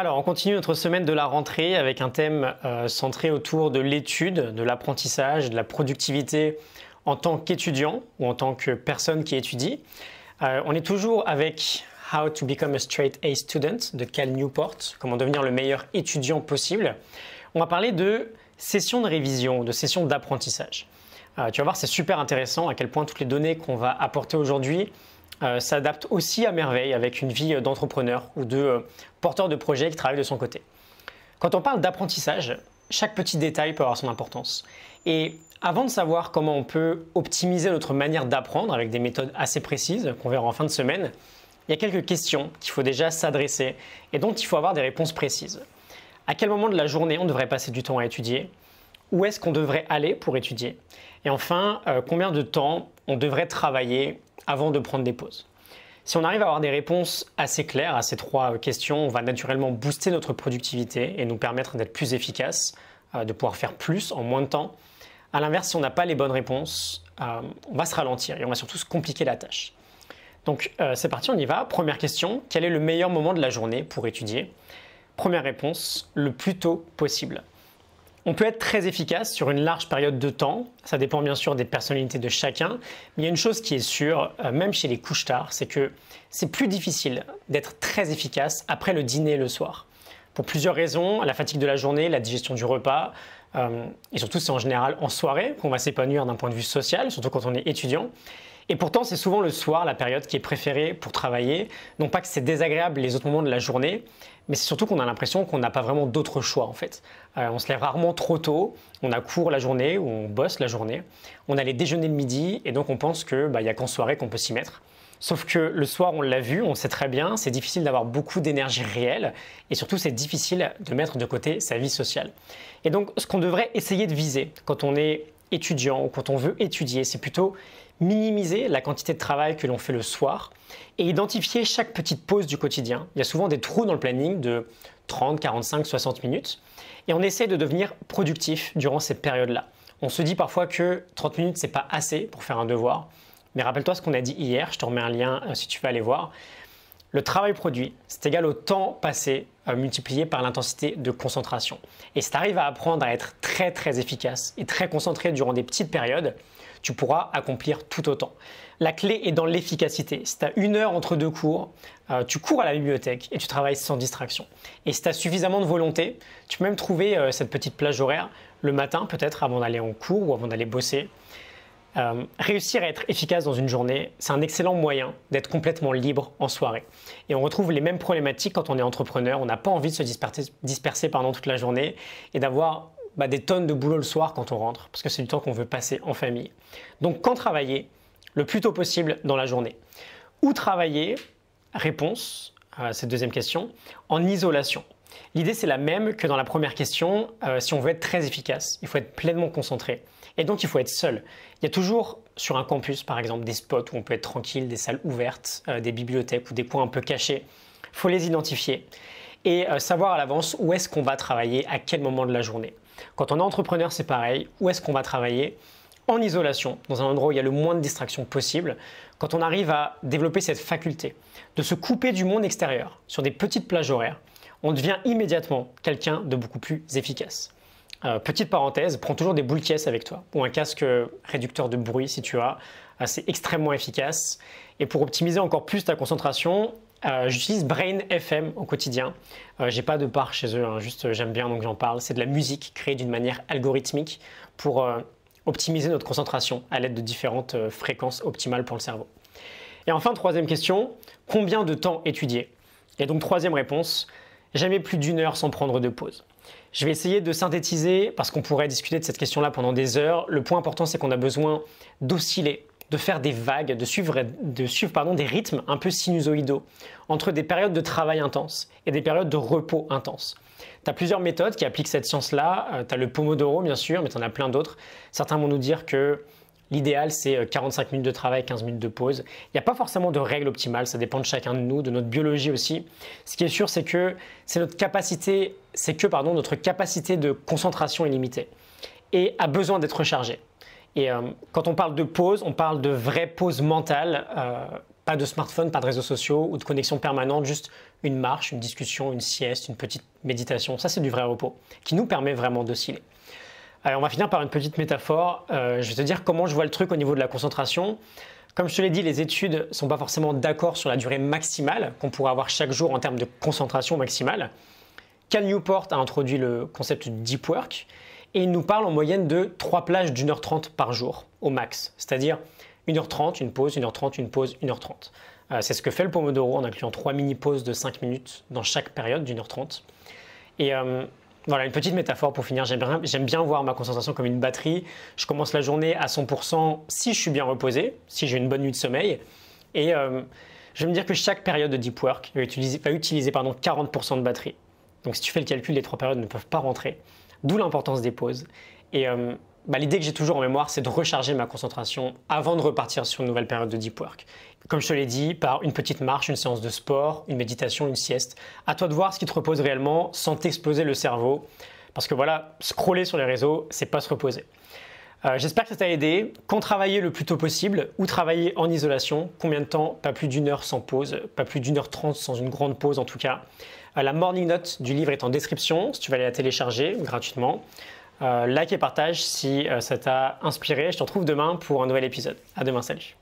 Alors, on continue notre semaine de la rentrée avec un thème euh, centré autour de l'étude, de l'apprentissage, de la productivité en tant qu'étudiant ou en tant que personne qui étudie. Euh, on est toujours avec How to Become a Straight A Student de Cal Newport, comment devenir le meilleur étudiant possible. On va parler de sessions de révision, de sessions d'apprentissage. Euh, tu vas voir, c'est super intéressant à quel point toutes les données qu'on va apporter aujourd'hui euh, s'adapte aussi à merveille avec une vie euh, d'entrepreneur ou de euh, porteur de projet qui travaille de son côté. Quand on parle d'apprentissage, chaque petit détail peut avoir son importance. Et avant de savoir comment on peut optimiser notre manière d'apprendre avec des méthodes assez précises qu'on verra en fin de semaine, il y a quelques questions qu'il faut déjà s'adresser et dont il faut avoir des réponses précises. À quel moment de la journée on devrait passer du temps à étudier Où est-ce qu'on devrait aller pour étudier Et enfin, combien de temps on devrait travailler avant de prendre des pauses. Si on arrive à avoir des réponses assez claires à ces trois questions, on va naturellement booster notre productivité et nous permettre d'être plus efficace, euh, de pouvoir faire plus en moins de temps. A l'inverse, si on n'a pas les bonnes réponses, euh, on va se ralentir et on va surtout se compliquer la tâche. Donc euh, c'est parti, on y va. Première question, quel est le meilleur moment de la journée pour étudier Première réponse, le plus tôt possible. On peut être très efficace sur une large période de temps, ça dépend bien sûr des personnalités de chacun, mais il y a une chose qui est sûre, euh, même chez les couches tard, c'est que c'est plus difficile d'être très efficace après le dîner le soir. Pour plusieurs raisons, la fatigue de la journée, la digestion du repas, euh, et surtout c'est en général en soirée qu'on va s'épanouir d'un point de vue social, surtout quand on est étudiant. Et pourtant, c'est souvent le soir la période qui est préférée pour travailler. Non pas que c'est désagréable les autres moments de la journée, mais c'est surtout qu'on a l'impression qu'on n'a pas vraiment d'autre choix en fait. Euh, on se lève rarement trop tôt, on a cours la journée ou on bosse la journée, on a les déjeuners de midi et donc on pense que bah, il n'y a qu'en soirée qu'on peut s'y mettre. Sauf que le soir, on l'a vu, on sait très bien, c'est difficile d'avoir beaucoup d'énergie réelle et surtout c'est difficile de mettre de côté sa vie sociale. Et donc ce qu'on devrait essayer de viser quand on est étudiant ou quand on veut étudier, c'est plutôt minimiser la quantité de travail que l'on fait le soir et identifier chaque petite pause du quotidien. Il y a souvent des trous dans le planning de 30, 45, 60 minutes et on essaie de devenir productif durant ces périodes-là. On se dit parfois que 30 minutes, c'est pas assez pour faire un devoir. Mais rappelle-toi ce qu'on a dit hier, je te remets un lien euh, si tu veux aller voir. Le travail produit, c'est égal au temps passé euh, multiplié par l'intensité de concentration. Et si tu arrives à apprendre à être très très efficace et très concentré durant des petites périodes, tu pourras accomplir tout autant. La clé est dans l'efficacité. Si tu as une heure entre deux cours, euh, tu cours à la bibliothèque et tu travailles sans distraction. Et si tu as suffisamment de volonté, tu peux même trouver euh, cette petite plage horaire le matin peut-être avant d'aller en cours ou avant d'aller bosser. Euh, réussir à être efficace dans une journée, c'est un excellent moyen d'être complètement libre en soirée. Et on retrouve les mêmes problématiques quand on est entrepreneur. On n'a pas envie de se disperser, pendant toute la journée et d'avoir bah, des tonnes de boulot le soir quand on rentre, parce que c'est du temps qu'on veut passer en famille. Donc quand travailler Le plus tôt possible dans la journée. Où travailler Réponse à euh, cette deuxième question, en isolation. L'idée, c'est la même que dans la première question. Euh, si on veut être très efficace, il faut être pleinement concentré. Et donc, il faut être seul. Il y a toujours sur un campus, par exemple, des spots où on peut être tranquille, des salles ouvertes, euh, des bibliothèques ou des coins un peu cachés. Il faut les identifier et euh, savoir à l'avance où est-ce qu'on va travailler, à quel moment de la journée. Quand on est entrepreneur, c'est pareil. Où est-ce qu'on va travailler en isolation, dans un endroit où il y a le moins de distractions possible, quand on arrive à développer cette faculté de se couper du monde extérieur sur des petites plages horaires, on devient immédiatement quelqu'un de beaucoup plus efficace. Euh, petite parenthèse, prends toujours des boules caisses avec toi ou un casque réducteur de bruit si tu as. assez extrêmement efficace. Et pour optimiser encore plus ta concentration, euh, j'utilise Brain FM au quotidien. Euh, j'ai pas de part chez eux, hein, juste j'aime bien donc j'en parle. C'est de la musique créée d'une manière algorithmique pour optimiser notre concentration à l'aide de différentes fréquences optimales pour le cerveau. Et enfin, troisième question, combien de temps étudier Et donc troisième réponse, jamais plus d'une heure sans prendre de pause. Je vais essayer de synthétiser parce qu'on pourrait discuter de cette question-là pendant des heures. Le point important, c'est qu'on a besoin d'osciller, de faire des vagues, de suivre, des rythmes un peu sinusoïdaux entre des périodes de travail intense et des périodes de repos intense. Tu as plusieurs méthodes qui appliquent cette science-là. Euh, tu as le Pomodoro, bien sûr, mais tu en as plein d'autres. Certains vont nous dire que L'idéal, c'est 45 euh, minutes de travail, 15 minutes de pause. Il n'y a pas forcément de règle optimale, ça dépend de chacun de nous, de notre biologie aussi. Ce qui est sûr, c'est que c'est notre capacité, c'est que pardon, notre capacité de concentration est limitée et a besoin d'être rechargée. Et euh, quand on parle de pause, on parle de vraie pause mentale, euh, pas de smartphone, pas de réseaux sociaux ou de connexion permanente, juste une marche, une discussion, une sieste, une petite méditation. Ça, c'est du vrai repos qui nous permet vraiment d'osciller on va finir par une petite métaphore. Euh, je vais te dire comment je vois le truc au niveau de la concentration. Comme je te l'ai dit, les études ne sont pas forcément d'accord sur la durée maximale qu'on pourrait avoir chaque jour en termes de concentration maximale. Cal Newport a introduit le concept de deep work et il nous parle en moyenne de 3 plages d'1h30 par jour au max, c'est-à-dire 1h30, une pause, 1h30, une pause, 1h30. Euh, c'est ce que fait le Pomodoro en incluant 3 mini pauses de 5 minutes dans chaque période d'1h30. Et euh, voilà, une petite métaphore pour finir. J'aime bien, voir ma concentration comme une batterie. Je commence la journée à 100% si je suis bien reposé, si j'ai une bonne nuit de sommeil. Et euh, je vais me dire que chaque période de deep work va utiliser, pardon, 40% de batterie. Donc si tu fais le calcul, les trois périodes ne peuvent pas rentrer. D'où l'importance des pauses. Et euh, bah, l'idée que j'ai toujours en mémoire, c'est de recharger ma concentration avant de repartir sur une nouvelle période de deep work comme je te l'ai dit, par une petite marche, une séance de sport, une méditation, une sieste. À toi de voir ce qui te repose réellement sans t'exploser le cerveau. Parce que voilà, scroller sur les réseaux, c'est pas se reposer. Euh, j'espère que ça t'a aidé. Quand travailler le plus tôt possible ou travailler en isolation, combien de temps Pas plus d'une heure sans pause, pas plus d'une heure trente sans une grande pause en tout cas. Euh, la morning note du livre est en description si tu vas aller la télécharger gratuitement. Euh, like et partage si ça t'a inspiré. Je te retrouve demain pour un nouvel épisode. À demain, salut.